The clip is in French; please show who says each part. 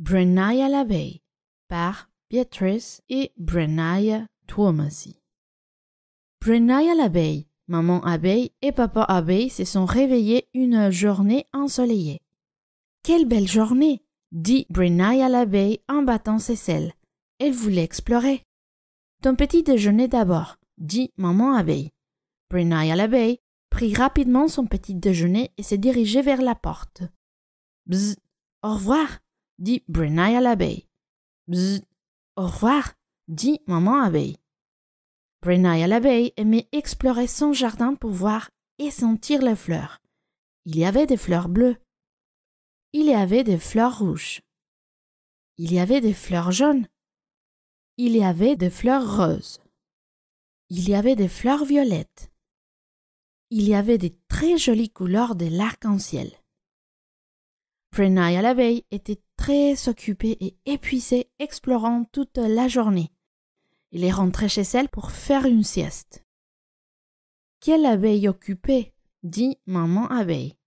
Speaker 1: Brenaya l'abeille par Beatrice et Brenaya Tuomasi. Brenaya l'abeille, maman abeille et papa abeille se sont réveillés une journée ensoleillée. Quelle belle journée dit à l'abeille en battant ses selles. « Elle voulait explorer. Ton petit déjeuner d'abord, dit maman abeille. à l'abeille prit rapidement son petit déjeuner et se dirigea vers la porte. Bzz, au revoir, dit Brenaille à l'abeille. au revoir, dit maman abeille. Brenaille à l'abeille aimait explorer son jardin pour voir et sentir les fleurs. Il y avait des fleurs bleues. Il y avait des fleurs rouges. Il y avait des fleurs jaunes. Il y avait des fleurs roses. Il y avait des fleurs violettes. Il y avait des très jolies couleurs de l'arc-en-ciel. à l'abeille était très occupée et épuisé, explorant toute la journée. Il est rentré chez elle pour faire une sieste. Quelle abeille occupée dit maman abeille.